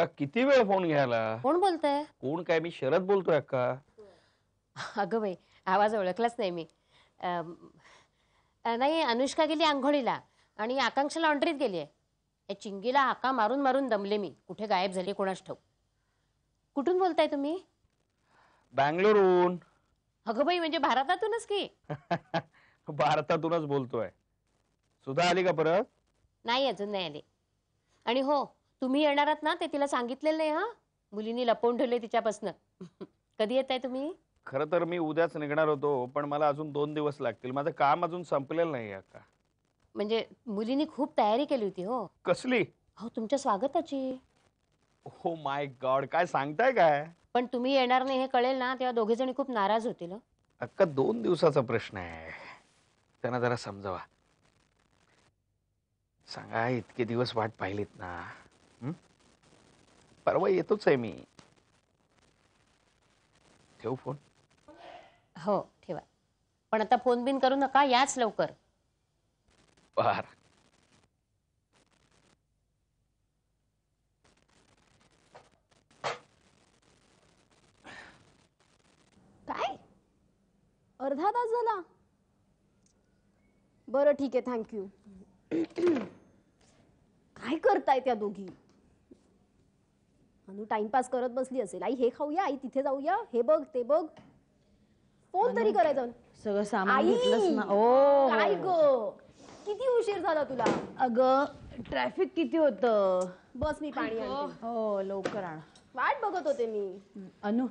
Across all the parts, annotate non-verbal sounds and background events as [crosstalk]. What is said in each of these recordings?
अक्का किती वेळ फोन घ्यायला कोण बोलतय कोण काय मी शरद बोलतोय अक्का अगं बाई आवाज ओळखलाच नाही मी नाही अनुष्का गेली आंघोळीला आणि आकांक्षा लॉन्ड्रीत गेली आहे या चिंगीला हाका मारून मारून दमले मी कुठे गायब झाले कोणाच ठाऊ कुठून बोलताय तुम्ही बँगलोरहून अगं बाई म्हणजे भारतातूनच की [laughs] भारतातूनच बोलतोय सुद्धा आली का परत नाही अजून नाही आले आणि हो तुम्ही येणार आहात ना ते तिला सांगितलेलं नाही हा मुलीने लपवून ठेवले तिच्यापासनं कधी येत आहे तुम्ही खर तर मी उद्याच निघणार होतो पण मला अजून दोन दिवस लागतील माझं काम अजून संपलेलं नाही अक्का म्हणजे मुलीने खूप तयारी केली होती हो कसली हो तुमच्या स्वागताची हो माय गॉड काय सांगताय काय पण तुम्ही येणार नाही हे कळेल ना तेव्हा दोघे जणी खूप नाराज होतील हो? अक्का दोन दिवसाचा प्रश्न आहे त्यांना जरा समजावा सांगा इतके दिवस वाट पाहिलीत ना परवा येतोच आहे मी ठेवू फोन हो ठेवा पण आता फोन बिन करू नका याच लवकर बर काय अर्धा तास झाला बरं ठीक आहे थँक्यू [clears throat] काय करताय त्या दोघी अनु टाइमपास करत बसली असेल आई हे खाऊया आई तिथे जाऊया हे बघ ते बघ फोन तरी करायचा सगळं सामान ना ओ काय ग किती उशीर झाला तुला अग ट्रॅफिक किती होतं बस मी पाणी हो लवकर आण वाट बघत होते मी अनु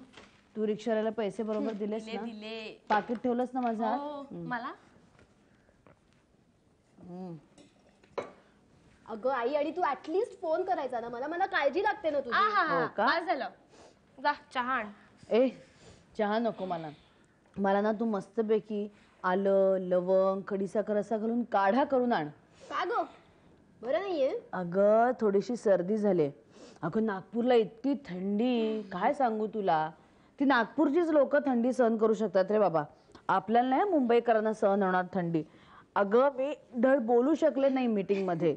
तू रिक्षा पैसे बरोबर [laughs] दिलेस ना दिले पाकिट ठेवलंस ना माझा हो मला अगं आई आणि तू ऍटलिस्ट फोन करायचा ना मला मला काळजी लागते ना तुझी हो काय झालं जा चहा ए चहा नको मला मला ना तू मस्तपैकी आलं लवंग खडीसाखर असा घालून काढा करून आण का ग बरं नाहीये अगं थोडीशी सर्दी झाली अगं नागपूरला इतकी थंडी काय सांगू तुला ती नागपूरचीच लोक थंडी सहन करू शकतात रे बाबा आपल्याला नाही मुंबईकरांना सहन होणार थंडी अगं मी धड बोलू शकले नाही मीटिंग मध्ये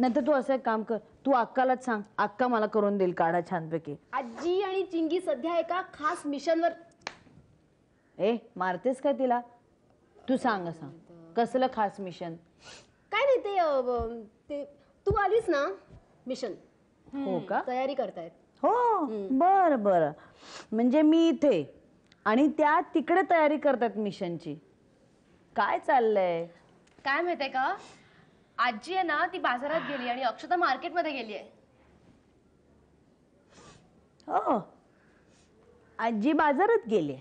नंतर तू असं एक काम कर तू अक्कालाच सांग अक्का मला करून देईल काढा छानपैकी आजी आणि चिंगी सध्या एका खास मिशनवर ए मारतेस का तिला तू सांग सांग कसलं खास मिशन काय नाही ते, ते तू आलीस ना मिशन हो का तयारी करतायत हो बर बर म्हणजे मी इथे आणि त्या तिकडे तयारी करतात मिशनची काय चाललंय काय माहितीये का आजी आहे ना ती बाजारात गेली आणि अक्षता मार्केट मध्ये गेली आहे हो आजी बाजारात गेली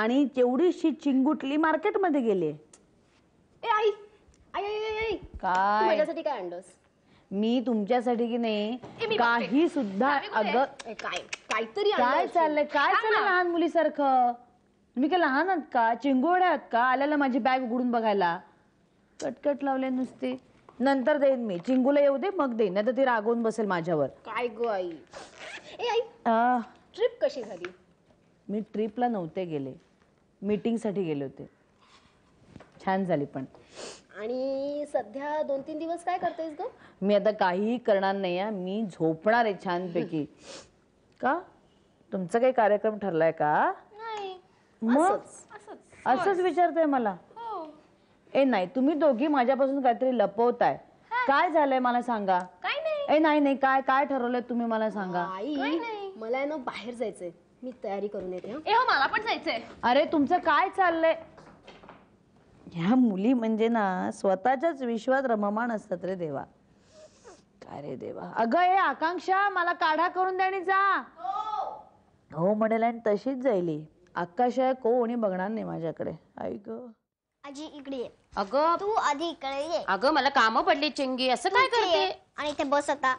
आणि तेवढीशी चिंगुटली मार्केटमध्ये गेली ए आई आई काय माझ्यासाठी काय मी तुमच्यासाठी की नाही काही सुद्धा अगं काय काहीतरी काय चाललंय काय चाललंय लहान मुलीसारखं तुम्ही काय लहान आहात का चिंगोड्या आहात का आल्याला माझी बॅग उघडून बघायला कटकट लावले नुसते नंतर देईन मी चिंगूला येऊ दे मग देईन नाही तर ती रागवून बसेल माझ्यावर काय गो आई ए आई ट्रिप कशी झाली मी ट्रिपला नव्हते गेले मीटिंग साठी गेले होते छान झाली पण आणि सध्या दोन तीन दिवस काय करतेस ग मी आता काहीही करणार नाही आहे मी झोपणार आहे छान छानपैकी का तुमचा काही कार्यक्रम ठरलाय का नाही मग असंच विचारतोय मला ए नाही तुम्ही दोघी माझ्यापासून काहीतरी लपवताय काय झालंय मला सांगा काय नाही ए नाही नाही काय काय ठरवलंय तुम्ही मला सांगा आई नाही? मला बाहेर जायचंय मी तयारी करून येते हो मला पण जायचंय अरे तुमचं काय चाललंय ह्या मुली म्हणजे ना स्वतःच्याच विश्वात रममाण असतात रे देवा काय रे देवा अगं हे आकांक्षा मला काढा करून दे आणि जा हो. हो म्हणेल आणि तशीच जायली आकाश आहे कोणी बघणार नाही माझ्याकडे ऐक आजी इकडे ये अगं तू आधी इकडे ये अगं मला काम पडली चिंगी असं काय करते आणि इथे बस आता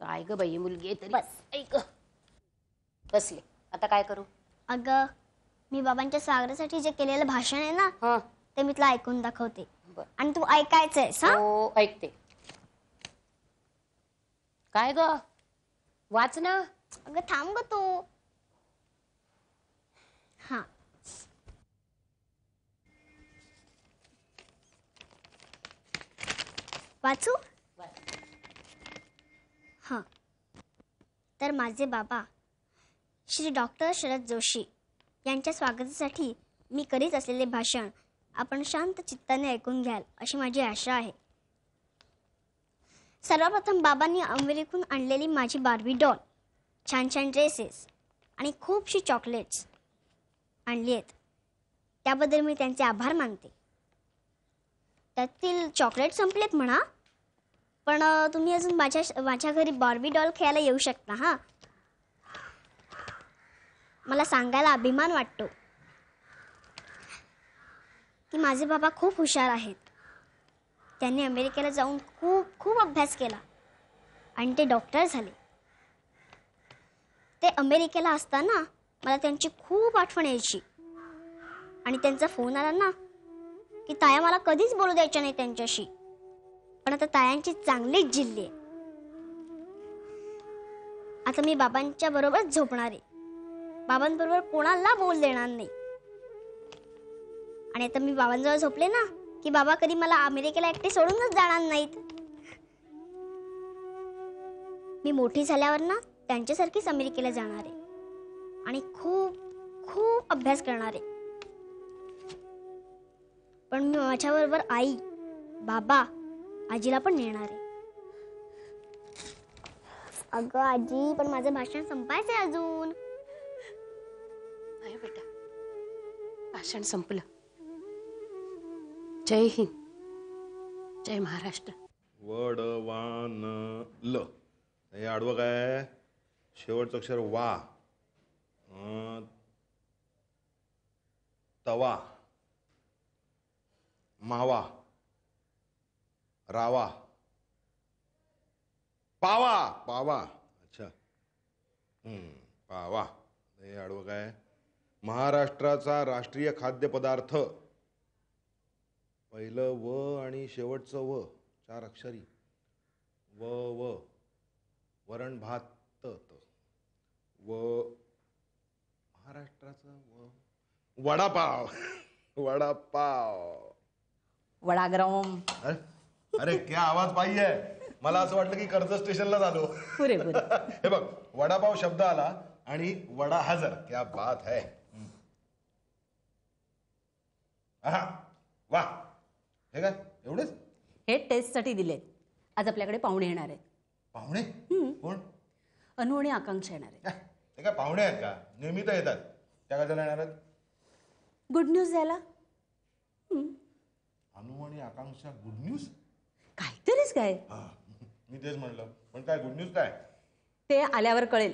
काय ग बाई मुलगी तरी बस ऐक बसले आता काय करू अग मी बाबांच्या सागरासाठी जे केलेलं भाषण आहे ना ते मी तुला ऐकून दाखवते आणि तू ऐकायचं हो, ऐकते काय ग वाच ना अगं थांब ग तू वाचू हां तर माझे बाबा श्री डॉक्टर शरद जोशी यांच्या स्वागतासाठी मी करीत असलेले भाषण आपण शांत चित्ताने ऐकून घ्याल अशी माझी आशा आहे सर्वप्रथम बाबांनी अमेरिकून आणलेली माझी बारबी डॉल छान छान ड्रेसेस आणि खूपशी चॉकलेट्स आणली आहेत त्याबद्दल मी त्यांचे आभार मानते त्यातील चॉकलेट संपलेत म्हणा पण तुम्ही अजून माझ्या माझ्या घरी बॉर्बी डॉल खेळायला येऊ शकता हां मला सांगायला अभिमान वाटतो की माझे बाबा खूप हुशार आहेत त्यांनी अमेरिकेला जाऊन खूप खूप अभ्यास केला आणि ते डॉक्टर झाले ते अमेरिकेला असताना मला त्यांची खूप आठवण यायची आणि त्यांचा फोन आला ना की ताया मला कधीच बोलू द्यायच्या नाही त्यांच्याशी पण आता तायांची चांगलीच जिल्ली आहे आता मी बाबांच्या बरोबर झोपणार आहे बाबांबरोबर कोणाला बोल देणार नाही आणि आता मी बाबांजवळ झोपले ना की बाबा कधी मला अमेरिकेला एकटे सोडूनच जाणार नाहीत मी मोठी झाल्यावर ना त्यांच्यासारखीच अमेरिकेला जाणार आहे आणि खूप खूप अभ्यास करणार आहे पण मी माझ्याबरोबर आई बाबा आजीला पण नेणार आहे अगं आजी पण माझं भाषण आहे अजून बेटा भाषण संपलं जय हिंद जय महाराष्ट्र वडवान ल हे आडवं काय शेवटचं अक्षर वा तवा मावा रावा पावा पावा अच्छा पावा हे आडवं काय महाराष्ट्राचा राष्ट्रीय खाद्य पदार्थ पहिलं व आणि शेवटचं व चार अक्षरी व व वरण भात व महाराष्ट्राचं व वडापाव [laughs] वडापाव वडाग्राम अरे क्या आवाज पाहिजे मला असं वाटलं की कर्ज स्टेशनला झालो [laughs] हे बघ वडापाव शब्द आला आणि वडा हजर क्या बात है आहा, वा हे काय एवढेच हे टेस्टसाठी दिलेत आज आपल्याकडे पाहुणे येणार आहेत पाहुणे कोण अनु आणि आकांक्षा येणार आहे का पाहुणे आहेत का निर्मिती येतात त्या कशाला येणार आहेत गुड न्यूज द्यायला अनु आणि आकांक्षा गुड न्यूज काहीतरीच काय मी तेच म्हणलं पण काय गुड न्यूज काय ते आल्यावर कळेल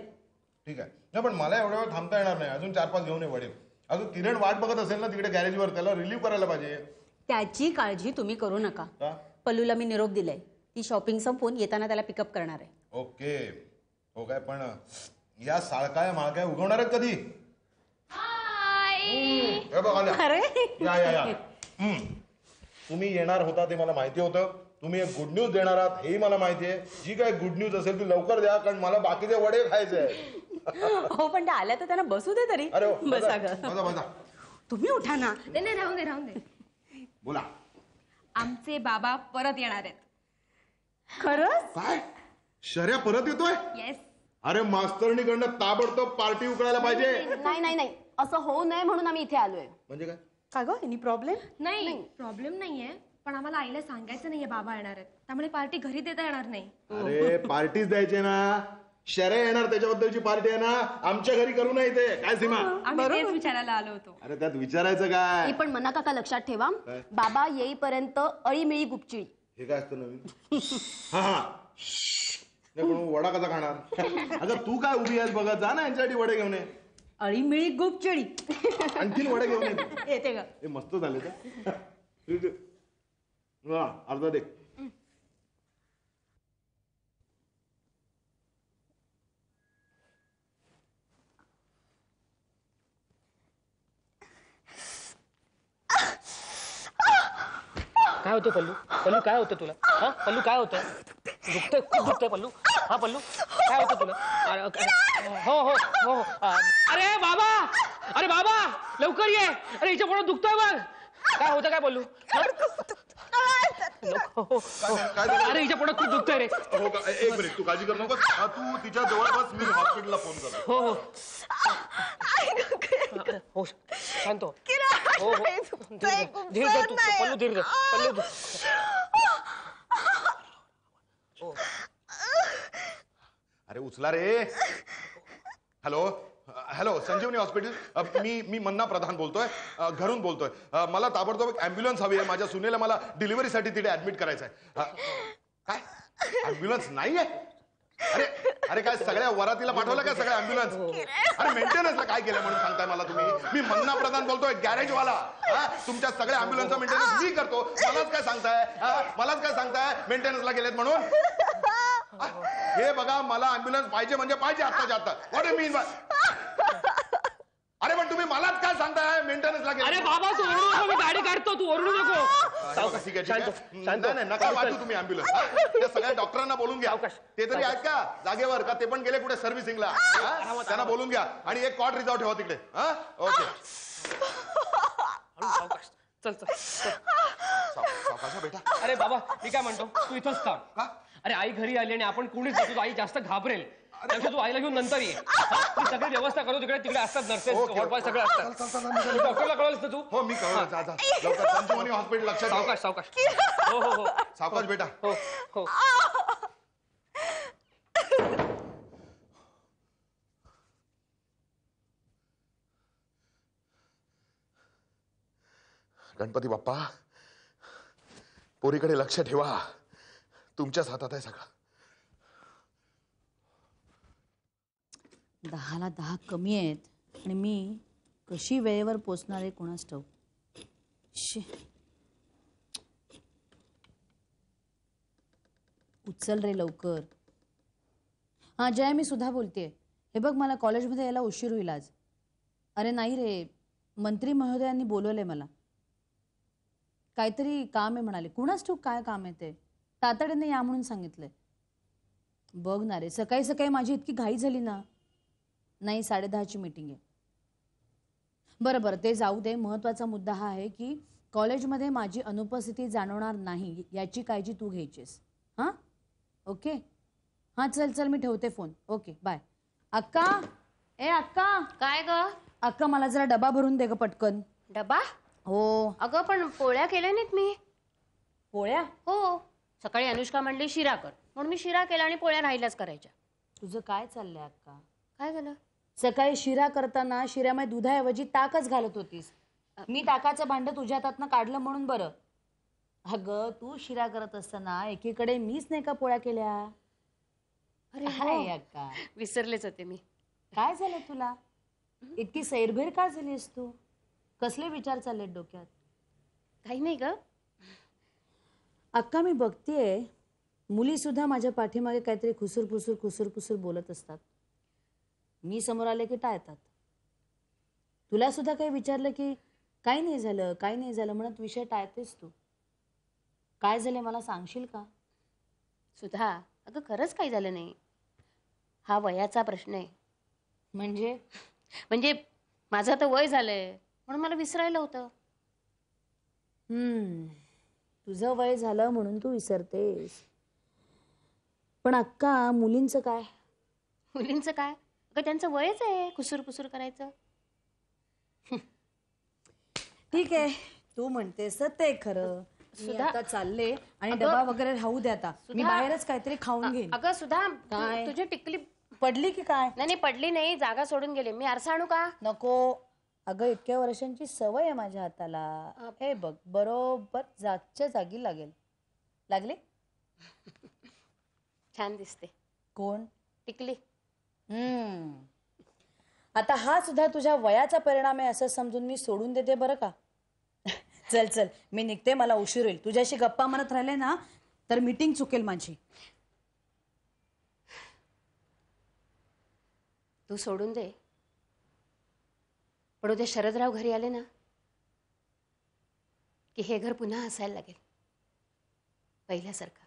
ठीक आहे नाही पण मला एवढ्या वेळ थांबता येणार नाही अजून चार पाच घेऊन ये वडील अजून किरण वाट बघत असेल ना तिकडे गॅरेजवर त्याला रिलीव्ह करायला पाहिजे त्याची काळजी तुम्ही करू नका पल्लूला मी निरोप दिलाय ती शॉपिंग संपून येताना त्याला पिकअप करणार आहे ओके हो काय पण या साळकाय माळकाय उगवणार आहेत कधी अरे या तुम्ही येणार होता ते मला माहिती होतं तुम्ही एक गुड न्यूज देणार आहात हेही मला माहिती आहे जी काय गुड न्यूज असेल ती लवकर द्या कारण मला बाकीचे वडे खायचे [laughs] हो पण ते आल्या तर त्यांना बसू दे तरी अरे हो, बसा तुम्ही उठा ना दे राहून दे बोला आमचे बाबा परत येणार आहेत खरंच काय शर्या परत येतोय येस अरे मास्तरणीकडनं ताबडतोब पार्टी उकळायला पाहिजे नाही नाही नाही असं होऊ नये म्हणून आम्ही इथे आलोय म्हणजे काय काय ग प्रॉब्लेम नाही प्रॉब्लेम नाहीये पण आम्हाला आईला सांगायचं नाहीये बाबा येणार आहेत त्यामुळे पार्टी घरी देता येणार नाही अरे पार्टीच द्यायचे ना शरे येणार त्याच्याबद्दलची पार्टी आहे ना आमच्या घरी करू नये ते काय सीमा आम्ही विचारायला आलो होतो अरे त्यात विचारायचं काय पण मना काका लक्षात ठेवा बाबा येईपर्यंत अळीमिळी गुपचिळी हे काय असतं नवीन हा हा वडा कसा खाणार अगं तू काय उभी आहेस बघा जा ना यांच्यासाठी वडे घेऊन ये अळीमिळी गुपचिळी आणखीन वडे घेऊन [laughs] येते का हे मस्त झाले का हा अर्धा दे काय होतं पल्लू पल्लू काय होतं तुला हा पल्लू काय होतं दुखतंय खूप दुखतंय पल्लू हा पल्लू काय होतं तुला अरे, हो हो हो अरे बाबा अरे बाबा लवकर ये अरे हिच्या पुढे दुखतोय बघ काय होतं काय पल्लू अरे खूप रे हो एक मिनिट तू काळजी कर नको तू तिच्या जवळ बस मी हॉस्पिटलला फोन करतो हो हो शांत अरे उचला रे हॅलो हॅलो संजीवनी हॉस्पिटल मी मी मन्ना प्रधान बोलतोय घरून बोलतोय मला ताबडतोब अँब्युलन्स हवी आहे माझ्या सुनेला मला डिलिव्हरीसाठी तिथे ऍडमिट करायचंय काय अँब्युलन्स नाही आहे अरे अरे काय सगळ्या वरातीला पाठवलं काय सगळ्या अँब्युलन्स अरे मेंटेनन्सला काय केलं म्हणून सांगताय मला तुम्ही मी मन्ना प्रधान बोलतोय गॅरेजवाला तुमच्या सगळ्या अँब्युलन्सचा मेंटेनन्स मी करतो मलाच काय सांगताय मलाच काय सांगताय मेंटेनन्सला गेलेत म्हणून हे बघा मला अँब्युलन्स पाहिजे म्हणजे पाहिजे आत्ताच्या आत्ता वॉट मीन बाय [laughs] अरे पण तुम्ही मलाच काय सांगताय मेंटेनन्स लागेल अरे बाबा तू ओरडू नको मी गाडी काढतो तू ओरडू नको नका वाटू तुम्ही अँब्युलन्स सगळ्या डॉक्टरांना बोलून घ्या ते तरी आहेत का जागेवर का ते पण गेले कुठे सर्व्हिसिंगला ला त्यांना बोलून घ्या आणि एक कॉट रिझॉर्ट ठेवा तिकडे ओके चल चल बेटा अरे बाबा मी काय म्हणतो तू इथंच थांब अरे आई घरी आली आणि आपण कोणीच नसू, आई जास्त घाबरेल तू आईला घेऊन नंतर ये सगळी व्यवस्था करू तिकडे तिकडे असतात नर्सेस हॉटबॉय सगळं असतात डॉक्टरला कळवलंस असतं तू हो मी कळलं हॉस्पिटल [laughs] लक्षात सावकाश सावकाश [laughs] हो हो हो सावकाश बेटा हो हो गणपती बाप्पा पोरीकडे लक्ष ठेवा तुमच्याच हातात आहे सगळं दहाला दहा कमी आहेत आणि मी कशी वेळेवर पोचणार आहे कुणास ठाऊक शे उचल रे लवकर हां जय मी सुद्धा बोलते हे बघ मला कॉलेजमध्ये यायला उशीर होईल आज अरे नाही रे मंत्री महोदयांनी बोलवलंय मला काहीतरी काम आहे म्हणाले कुणाच ठूक काय काम आहे ते तातडीने या म्हणून सांगितलंय बघ ना रे सकाळी सकाळी माझी इतकी घाई झाली ना नाही साडेदहाची मीटिंग आहे बरं बरं ते जाऊ दे महत्त्वाचा मुद्दा हा आहे की कॉलेजमध्ये माझी अनुपस्थिती जाणवणार नाही याची काळजी तू घ्यायचीस हां ओके हां चल चल मी ठेवते फोन ओके बाय अक्का ए अक्का काय ग अक्का मला जरा डबा भरून दे ग पटकन डबा हो अगं पण पोळ्या केल्या नाहीत मी पोळ्या हो सकाळी अनुष्का म्हणली शिरा कर म्हणून मी शिरा केला आणि पोळ्या राहिल्याच करायच्या तुझं काय चाललंय अक्का काय झालं सकाळी शिरा करताना शिऱ्यामध्ये दुधाऐवजी ताकच घालत होतीस मी ताकाचं भांड तुझ्या हातातनं काढलं म्हणून बरं अगं तू शिरा करत असताना एकीकडे मीच नाही का पोळ्या केल्या अरे हाय हो. अक्का विसरलेच होते मी काय झालं तुला इतकी सैरभैर का झालीस तू कसले विचार चाललेत डोक्यात काही नाही का अक्का मी बघतेय मुली सुद्धा माझ्या पाठीमागे काहीतरी खुसूर खुसूर खुसूर खुसूर बोलत असतात मी समोर आले की टाळतात तुला सुद्धा काही विचारलं की काय नाही झालं काय नाही झालं म्हणत विषय टाळतेस तू काय झाले मला सांगशील का सुधा अगं खरंच काही झालं नाही हा वयाचा प्रश्न आहे म्हणजे म्हणजे माझं आता वय झालंय म्हणून मला विसरायला होतं हम्म तुझं वय झालं म्हणून तू विसरतेस पण अक्का मुलींचं काय मुलींचं काय अगं त्यांचं वयच आहे कुसूर कुसूर करायचं ठीक आहे तू म्हणते सत्य ते खरं सुद्धा आता चालले आणि डबा वगैरे राहू दे आता मी बाहेरच काहीतरी खाऊन घे अगं सुद्धा तुझी टिकली पडली की काय नाही, पडली नाही जागा सोडून गेले मी आरसा आणू का नको अगं इतक्या वर्षांची सवय आहे माझ्या हाताला हे बघ बरोबर जागच्या जागी लागेल लागले छान दिसते कोण टिकली आता हा सुद्धा तुझ्या वयाचा परिणाम आहे असं समजून मी सोडून देते बरं का [laughs] चल चल मी निघते मला उशीर होईल तुझ्याशी गप्पा म्हणत राहिले ना तर मीटिंग चुकेल माझी तू सोडून दे पण उद्या शरदराव घरी आले ना की हे घर पुन्हा हसायला लागेल पहिल्यासारखं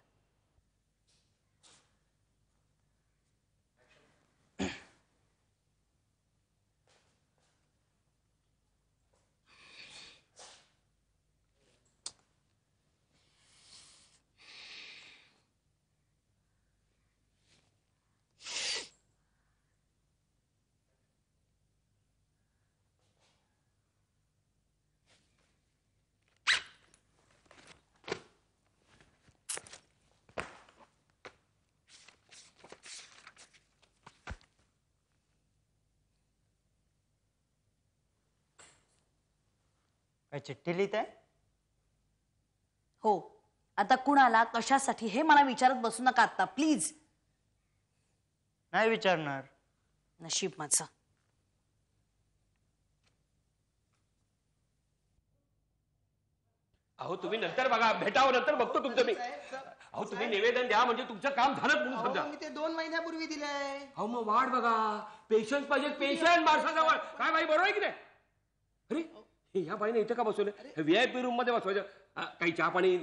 काय चिठ्ठी लिहित आहे हो आता कुणाला कशासाठी हे मला विचारत बसू नका आता प्लीज नाही विचारणार नशीब माझं अहो तुम्ही नंतर बघा भेटावं नंतर बघतो तुमचं मी अहो तुम्ही निवेदन द्या म्हणजे तुमचं काम झालं म्हणून मी ते दोन महिन्यापूर्वी दिले अहो मग वाट बघा पेशन्स पाहिजे पेशन्स माणसाजवळ काय बाई बरोबर आहे की नाही अरे या ह्या बाईने इथं का बसवलं व्ही आय पी रूम मध्ये बसवायचं काही चहा पाणी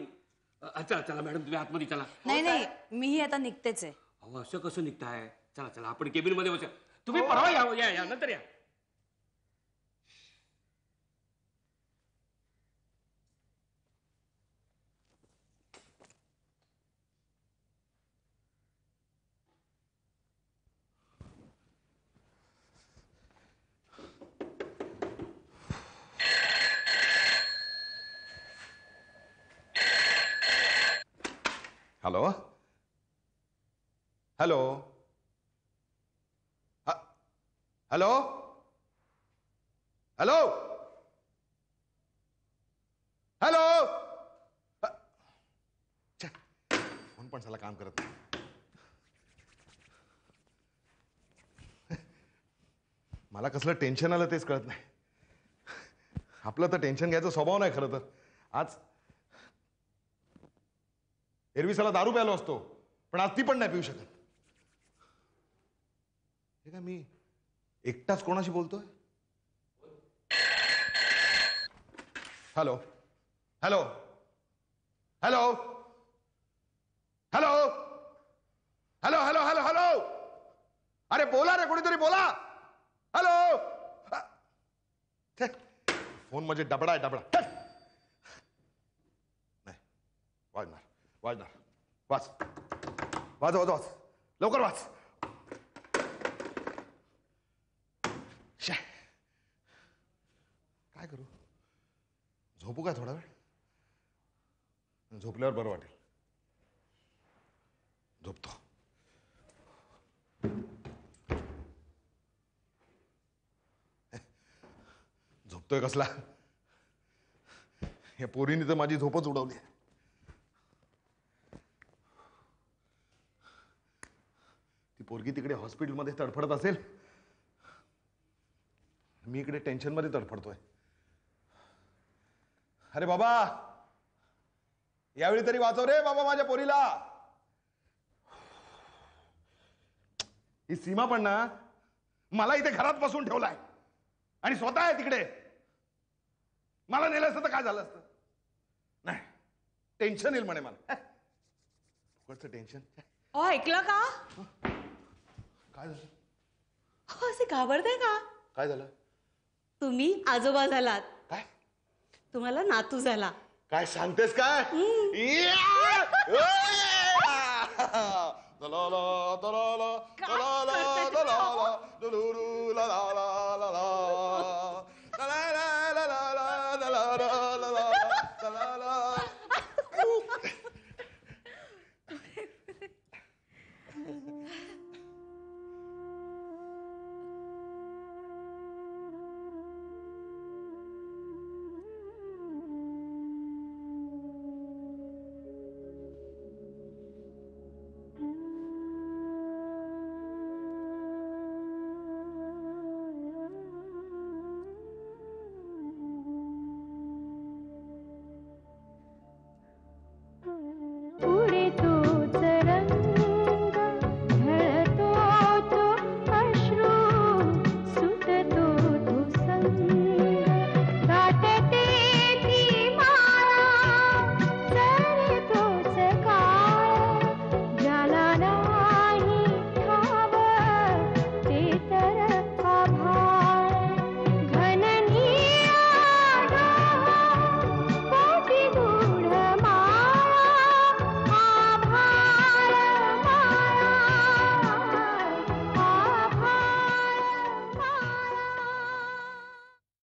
अच्छा चला मॅडम तुम्ही आतमध्ये चला नाही नाही मीही आता निघतेच आहे अहो असं कसं निघताय चला चला आपण केबिन मध्ये बसूया तुम्ही परवा या नंतर या hello hello hello hello phone पण झाला काम करत मला कसलं टेन्शन आलं तेच कळत नाही आपलं तर टेन्शन घ्यायचा स्वभाव नाही खरं तर आज एरवीसाला दारू प्यालो असतो पण आज ती पण नाही पिऊ शकत मी एकटाच कोणाशी बोलतोय hello hello hello hello hello hello hello hello अरे बोला रे कोणीतरी बोला हॅलो फोन म्हणजे डबडा आहे डबडा नाही वाजणार वाजणार वाच वाज वाज वाच लवकर वाच करू झोपू का थोडा वेळ झोपल्यावर बरं वाटेल झोपतो झोपतोय कसला या पोरीने तर माझी झोपच उडवली ती पोरगी तिकडे हॉस्पिटलमध्ये तडफडत असेल मी इकडे टेन्शनमध्ये तडफडतोय अरे बाबा यावेळी तरी वाचव रे बाबा माझ्या पोरीला ही सीमा पण ना मला इथे घरात बसून ठेवलाय आणि स्वतः आहे तिकडे मला नेलं असतं तर काय झालं असतं नाही टेन्शन येईल म्हणे मला टेन्शन ऐकलं का काय झालं असे घाबरताय का काय झालं तुम्ही आजोबा झालात तुम्हाला नातू झाला काय सांगतेस काय [laughs] काय करताय